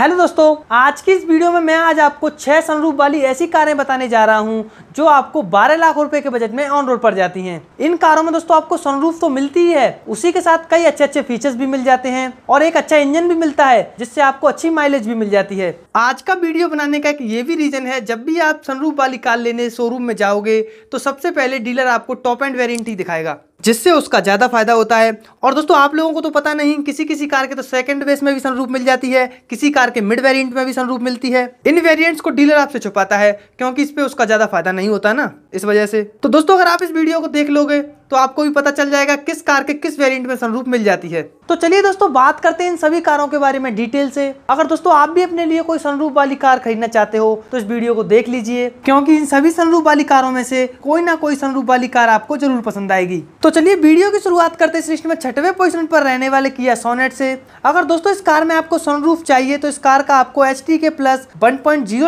hello दोस्तों आज की इस वीडियो में मैं आज आपको छह सनरूफ वाली ऐसी कारें बताने जा रहा हूं जो आपको 12 लाख रुपए के बजट में ऑन रोड पर जाती हैं इन कारों में दोस्तों आपको सनरूफ तो मिलती ही है उसी के साथ कई अच्छे अच्छे फीचर्स भी मिल जाते हैं और एक अच्छा इंजन भी मिलता है जिससे आपको अच्छी माइलेज भी मिल जाती है आज का वीडियो बनाने का एक ये भी रीजन है जब भी आप सनरूफ वाली कार लेने शोरूम में जाओगे तो सबसे पहले डीलर आपको टॉप एंड वेरेंटी दिखाएगा जिससे उसका ज़्यादा फायदा होता है और दोस्तों आप लोगों को तो पता नहीं किसी किसी कार के तो सेकंड बेस में भी सनरूफ मिल जाती है किसी कार के मिड वेरिएंट में भी सनरूफ मिलती है इन वेरिएंट्स को डीलर आपसे छुपाता है क्योंकि इस पर उसका ज़्यादा फायदा नहीं होता ना इस वजह से तो दोस्तों अगर आप इस वीडियो को देख लोगे तो आपको भी पता चल जाएगा किस कार के किस वेरिएंट में सनरूफ मिल जाती है तो चलिए दोस्तों बात करते हैं इन सभी कारों के बारे में डिटेल से अगर दोस्तों आप भी अपने लिए कोई सनरूफ वाली कार खरीदना चाहते हो तो इस वीडियो को देख लीजिए क्योंकि इन सभी सनरूफ वाली कारों में से कोई ना कोई सनरूफ वाली कार आपको जरूर पसंद आएगी तो चलिए वीडियो की शुरुआत करते इस लिस्ट में पोजिशन पर रहने वाले किया सोनेट से अगर दोस्तों इस कार में आपको सनरूफ चाहिए तो इस कार का आपको H K plus one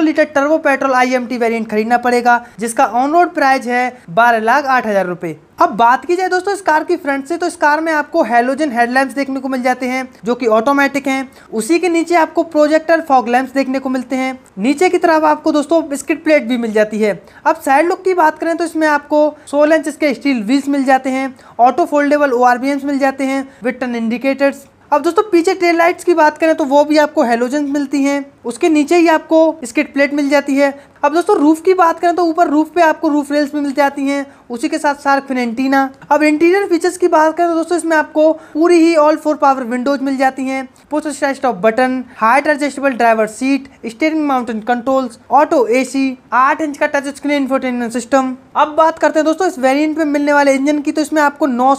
litre turbo petrol I M खरीदना पड़ेगा जिसका ऑन रोड प्राइस है बारह लाख आठ हजार रूपए अब बात की जाए दोस्तों इस कार की फ्रंट से तो इस कार में आपको हेलोजन हेडलैम्प देखने को मिल जाते हैं जो कि ऑटोमेटिक हैं उसी के नीचे आपको प्रोजेक्टर फॉग लैम्प देखने को मिलते हैं नीचे की तरफ आपको दोस्तों बिस्किट प्लेट भी मिल जाती है अब साइड लुक की बात करें तो इसमें आपको सोलह इंच इसके स्टील व्हील्स मिल जाते हैं ऑटो फोल्डेबल ओ मिल जाते हैं विद टन इंडिकेटर्स अब दोस्तों पीछे टेल लाइट्स की बात करें तो वो भी आपको हेलोजन मिलती हैं उसके नीचे ही आपको स्किट प्लेट मिल जाती है अब दोस्तों रूफ की बात करें तो ऊपर रूफ पे आपको रूफ रेल्स भी मिल जाती हैं उसी के साथ साथ एंटीना अब इंटीरियर फीचर्स की बात करें तो दोस्तों इसमें आपको पूरी ही ऑल फोर पावर विंडोज मिल जाती हैं poster style stop button height adjustable driver seat steering mountain controls auto AC आठ इंच का टच स्क्रीन इंफोटेनमेंट सिस्टम अब बात करते हैं दोस्तों इस वेरियंट में मिलने वाले इंजन की तो इसमें आपको नौ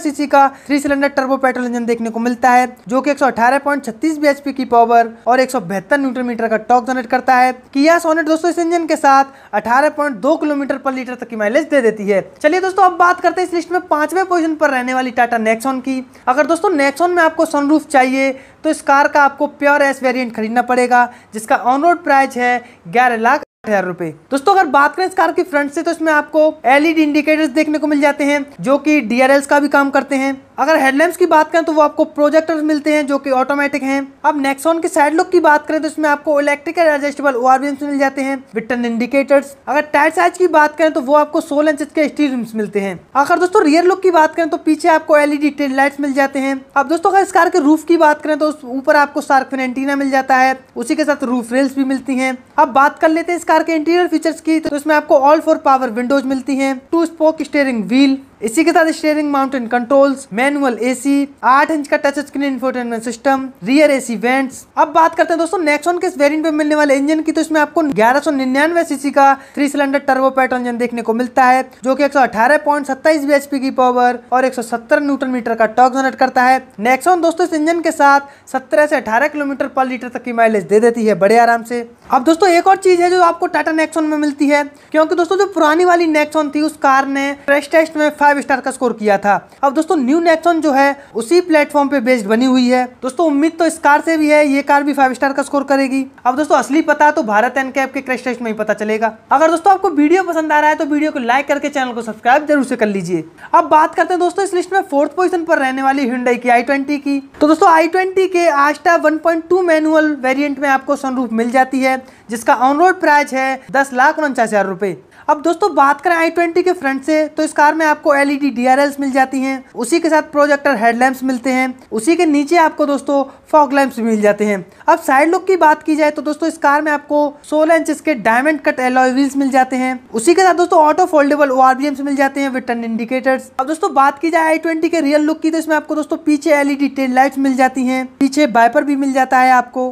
सीसी का three cylinder turbo petrol engine देखने को मिलता है जो बी एच पी की पावर और एक सौ न्यूटन मीटर का टॉक जनरेट करता है किया सोनेट दोस्तों इस इंजन के साथ 18.2 किलोमीटर पर लीटर तक की माइलेज दे देती देती है चलिए दोस्तों अब बात करते हैं इस लिस्ट में पांचवें पोजीशन पर रहने वाली टाटा नेक्सॉन की अगर दोस्तों नेक्सॉन में आपको सनरूफ चाहिए तो इस कार का आपको प्योर एस वेरिएंट खरीदना पड़ेगा जिसका ऑन रोड प्राइस है ग्यारह लाख हजार रुपए दोस्तों अगर बात करें इस कार की फ्रंट से तो इसमें आपको एलईडी इंडिकेटर्स e देखने को मिल जाते हैं जो कि डीआरएल्स का भी काम करते हैं अगर हेडलैम्प्स की बात करें तो वो आपको प्रोजेक्टर्स मिलते हैं जो कि ऑटोमेटिक हैं अब नेक्सॉन की साइड लुक की बात करें तो इसमें आपको इलेक्ट्रिकल एडजस्टेबल ओ मिल जाते हैं विटन इंडिकेटर्स अगर टायर साइज की बात करें तो वो आपको सोलह इंच के स्टील रिम्स मिलते हैं अगर दोस्तों रियर लुक की बात करें तो पीछे आपको एलईडी टेल लाइट मिल जाते हैं अब दोस्तों अगर इस कार के रूफ की बात करें तो ऊपर आपको फिन एंटीना मिल जाता है उसी के साथ रूफ रेल्स भी मिलती है अब बात कर लेते हैं कार के इंटीरियर फीचर्स की तो इसमें आपको ऑल फोर पावर विंडोज मिलती है टू स्पोक स्टेयरिंग व्हील इसी के साथ steering mountain controls manual AC 8 inch का touch screen infotainment system rear AC vents अब बात करते हैं दोस्तों नेक्सोन के इस वेरिएंट पे मिलने वाले इंजन की तो इसमें आपको ग्यारह सौ निन्यानवे सीसी का three cylinder turbo petrol engine देखने को मिलता है जो की एक सौ अठारह पॉइंट सत्ताईस बीएचपी की पावर और एक सौ सत्तर न्यूटन मीटर का टॉक जनरेट करता है नेक्सोन दोस्तों इस इंजन के साथ सत्रह से अठारह किलोमीटर पर लीटर तक की माइलेज दे देती है बड़े आराम से अब दोस्तों एक और चीज है जो आपको टाटा नेक्सोन में मिलती है क्योंकि दोस्तों जो पुरानी वाली नेक्सोन थी उस कार ने क्रैश टेस्ट में फाइव स्टार का स्कोर किया था अब दोस्तों न्यू नेक्सॉन जो है उसी प्लेटफॉर्म पे बेस्ड बनी हुई है दोस्तों उम्मीद तो इस कार से भी है ये कार भी फाइव स्टार का स्कोर करेगी अब दोस्तों असली पता तो भारत एन कैब के क्रेश टेस्ट में ही पता चलेगा अगर दोस्तों आपको वीडियो पसंद आ रहा है तो वीडियो को लाइक करके चैनल को सब्सक्राइब जरूर से कर लीजिए अब बात करते हैं दोस्तों इस लिस्ट में फोर्थ पोजिशन पर रहने वाली हिंडई की आई की तो दोस्तों आई ट्वेंटी के Asta one point two manual variant में आपको सनरूफ मिल जाती है जिसका ऑन रोड प्राइस है दस लाख उनचास हज़ार रुपए अब दोस्तों बात करें आई ट्वेंटी के फ्रंट से तो इस कार में आपको एलईडी डीआरएल्स e मिल जाती हैं उसी के साथ प्रोजेक्टर हेडलैम्प्स मिलते हैं उसी के नीचे आपको दोस्तों फॉग लैम्प्स मिल जाते हैं अब साइड लुक की बात की जाए तो दोस्तों इस कार में आपको 16 इंच के डायमंड कट एलॉय व्हील्स मिल जाते हैं उसी के साथ दोस्तों ऑटो फोल्डेबल ओ मिल जाते हैं विद टर्न इंडिकेटर्स अब दोस्तों बात की जाए आई ट्वेंटी के रियल लुक की तो इसमें आपको दोस्तों पीछे एलईडी टेल लाइट मिल जाती है पीछे बाइपर भी मिल जाता है आपको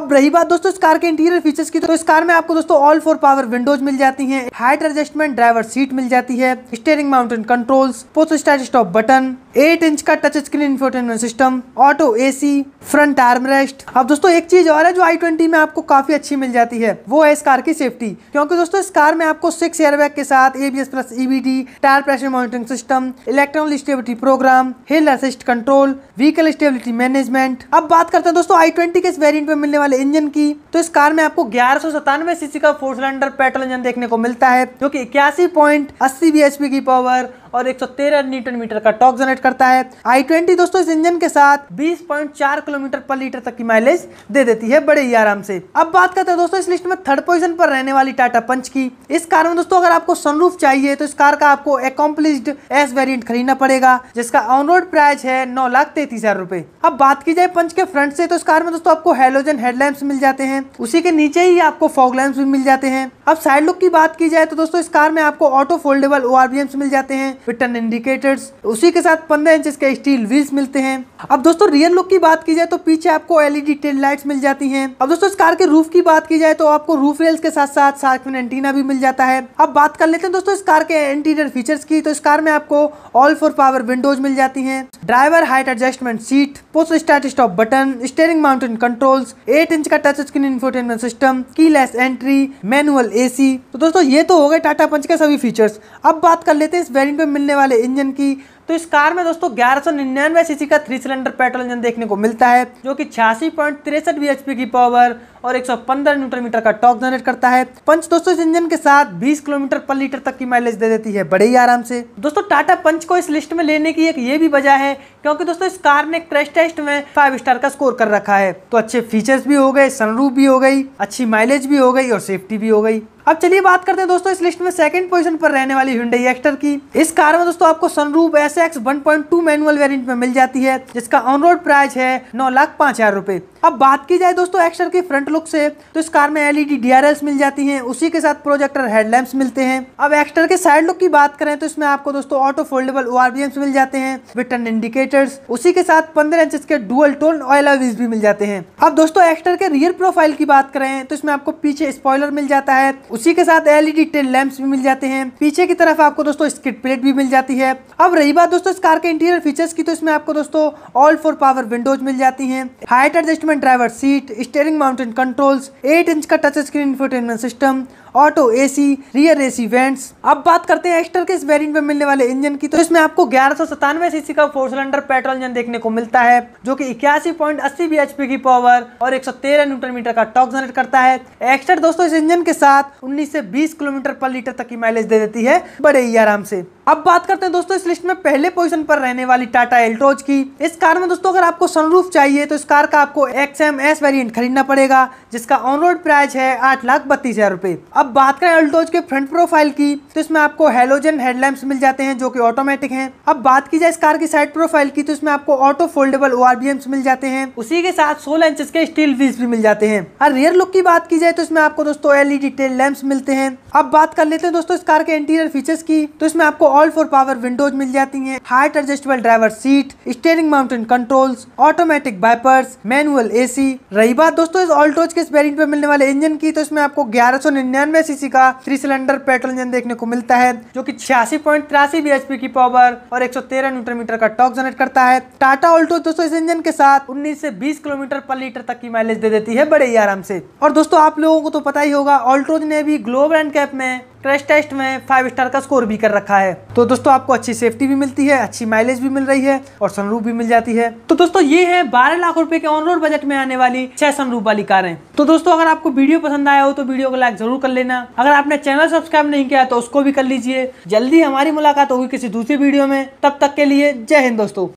अब रही बात दोस्तों इस कार के इंटीरियर फीचर्स की की तो इस कार में आपको दोस्तों ऑल फोर पावर विंडोज मिल जाती है हाइट एडजस्टमेंट ड्राइवर सीट मिल जाती है steering mountain controls post start stop button eight inch का touch screen infotainment system auto AC front arm rest अब दोस्तों एक चीज और है जो आई में आपको काफी अच्छी मिल जाती है वो है इस कार की सेफ्टी क्योंकि दोस्तों इस कार में आपको सिक्स एयरबैग के साथ ABS plus EBD tyre pressure monitoring system electronic stability program hill assist control vehicle stability management अब बात करते हैं दोस्तों आई ट्वेंटी के इस वेरियंट में मिलने वाले इंजन की तो इस कार में आपको ग्यारह चार सौ सीसी का फोर सिलेंडर पेट्रोल इंजन देखने को मिलता है जो कि इक्यासी पॉइंट अस्सी बी की पावर और 113 न्यूटन मीटर का टॉक जनरेट करता है आई ट्वेंटी दोस्तों इस इंजन के साथ 20.4 किलोमीटर पर लीटर तक की माइलेज दे देती है बड़े ही आराम से अब बात करते हैं दोस्तों इस लिस्ट में थर्ड पोजीशन पर रहने वाली टाटा पंच की इस कार में दोस्तों अगर आपको सनरूफ चाहिए तो इस कार का आपको एकम्प्लिस्ड एस वेरियंट खरीदना पड़ेगा जिसका ऑन रोड प्राइस है नौ लाख तैतीस हजार रुपए अब बात की जाए पंच के फ्रंट से तो इस कार में दोस्तों आपको हेलोजन हेडलैम्प मिल जाते हैं उसी के नीचे ही आपको फॉग लैम्प भी मिल जाते हैं अब साइड लुक की बात की जाए तो दोस्तों इस कार में आपको ऑटो फोल्डेबल ओ मिल जाते हैं फिटन इंडिकेटर्स उसी के साथ पंद्रह इंच इसके स्टील व्हील्स मिलते हैं अब दोस्तों रियल लुक की बात की जाए तो पीछे आपको एलईडी टेल लाइट्स मिल जाती है अब दोस्तों इस कार के रूफ की बात की जाए तो आपको रूफ रेल्स के साथ साथ सार्कविन एंटीना भी मिल जाता है अब बात कर लेते हैं दोस्तों इस कार के इंटीरियर फीचर्स की तो इस कार में आपको ऑल फोर पावर विंडोज मिल जाती है driver height adjustment seat post start stop button steering mountain controls eight inch का touch screen infotainment system keyless entry manual AC तो दोस्तों ये तो हो गए टाटा पंच के सभी फीचर्स अब बात कर लेते हैं इस वेरिएंट में मिलने वाले इंजन की तो इस कार में दोस्तों ग्यारह सौ निन्यानवे सीसी का थ्री सिलेंडर पेट्रोल इंजन देखने को मिलता है जो कि छियासी पॉइंट तिरसठ बी की पावर और 115 न्यूटन मीटर का टॉक जनरेट करता है पंच दोस्तों इस इंजन के साथ 20 किलोमीटर पर लीटर तक की माइलेज दे देती है बड़े ही आराम से दोस्तों टाटा पंच को इस लिस्ट में लेने की एक ये भी वजह है क्योंकि दोस्तों इस कार ने क्रैश टेस्ट में फाइव स्टार का स्कोर कर रखा है तो अच्छे फीचर्स भी हो गए सनरूफ भी हो गई अच्छी माइलेज भी हो गई और सेफ्टी भी हो गई अब चलिए बात करते हैं दोस्तों इस लिस्ट में सेकंड पोजीशन पर रहने वाली हिंडई एक्टर की इस कार में दोस्तों आपको sunroof S X one manual variant में मिल जाती है जिसका ऑन रोड प्राइस है नौ लाख पांच हजार रूपए अब बात की जाए दोस्तों एक्स्टर की फ्रंट डिफरेंट लुक से तो इस कार में एलईडी डीआरएल्स मिल जाती हैं उसी के साथ प्रोजेक्टर हेडलैम्प्स मिलते हैं अब एक्स्ट्रा के साइड लुक की बात करें तो इसमें आपको दोस्तों ऑटो फोल्डेबल ओ मिल जाते हैं विटन इंडिकेटर्स उसी के साथ पंद्रह इंच के डुअल टोन ऑयल अवीज भी मिल जाते हैं अब दोस्तों एक्स्ट्रा के रियर प्रोफाइल की बात करें तो इसमें आपको पीछे स्पॉयलर मिल जाता है उसी के साथ एलईडी टेन लैम्प भी मिल जाते हैं पीछे की तरफ आपको दोस्तों स्किट प्लेट भी मिल जाती है अब रही बात दोस्तों इस कार के इंटीरियर फीचर्स की तो इसमें आपको दोस्तों ऑल फोर पावर विंडोज मिल जाती हैं height adjustment driver seat steering mountain controls 8 inch का touch screen infotainment system auto AC rear AC vents अब बात करते हैं एक्स्टर के इस वेरिएंट में मिलने वाले इंजन की तो इसमें आपको ग्यारह सौ सतानवे सीसी का फोर सिलेंडर पेट्रोल इंजन देखने को मिलता है जो कि इक्यासी पॉइंट अस्सी बी की पावर और एक सौ तेरह न्यूटन मीटर का टॉक जनरेट करता है एक्स्टर दोस्तों इस इंजन के साथ उन्नीस से बीस किलोमीटर पर लीटर तक की माइलेज दे देती है बड़े ही आराम से अब बात करते हैं दोस्तों इस लिस्ट में पहले पोजीशन पर रहने वाली टाटा एल्ट्रोज की इस कार में दोस्तों अगर आपको सनरूफ चाहिए तो इस कार का आपको एक्स एम एस वेरियंट खरीदना पड़ेगा जिसका ऑन रोड प्राइस है आठ लाख बत्तीस हजार रूपए अब बात करें एल्ट्रोज के फ्रंट प्रोफाइल की तो इसमें आपको हेलोजन हेडलैम्प मिल जाते हैं जो की ऑटोमेटिक है अब बात की जाए इस कार की साइड प्रोफाइल की तो इसमें आपको ऑटो फोल्डेबल ओ मिल जाते हैं उसी के साथ सोलह इंच के स्टील व्हील्स भी मिल जाते हैं और रियर लुक की बात की जाए तो इसमें आपको दोस्तों एलईडी टेल लैम्प मिलते हैं अब बात कर लेते हैं दोस्तों इस कार के इंटीरियर फीचर्स की तो इसमें आपको ऑल फोर पावर विंडोज मिल जाती हैं height adjustable driver seat steering mountain controls automatic wipers manual AC रही बात दोस्तों इस ऑल्टोज के वेरिएंट पर मिलने वाले इंजन की तो इसमें आपको ग्यारह सौ निन्यानवे सीसी का थ्री सिलेंडर पेट्रोल इंजन देखने को मिलता है जो की छियासी पॉइंट तिरासी बीएचपी की पावर और एक सौ तेरह न्यूट्रो मीटर का टॉक जनरेट करता है टाटा ऑल्टोज दोस्तों इस इंजन के साथ उन्नीस से बीस किलोमीटर पर लीटर तक की माइलेज दे देती है बड़े ही आराम से और दोस्तों आप लोगों को तो पता ही होगा ऑल्टोज ने भी ग्लो एंड कैप में क्रैश टेस्ट में फाइव स्टार का स्कोर भी कर रखा है तो दोस्तों आपको अच्छी सेफ्टी भी मिलती है अच्छी माइलेज भी मिल रही है और सनरूफ भी मिल जाती है तो दोस्तों ये है 12 लाख रुपए के ऑन रोड बजट में आने वाली छह सनरूफ वाली कारें तो दोस्तों अगर आपको वीडियो पसंद आया हो तो वीडियो को लाइक जरूर कर लेना अगर आपने चैनल सब्सक्राइब नहीं किया तो उसको भी कर लीजिए जल्दी हमारी मुलाकात होगी किसी दूसरी वीडियो में तब तक के लिए जय हिंद दोस्तों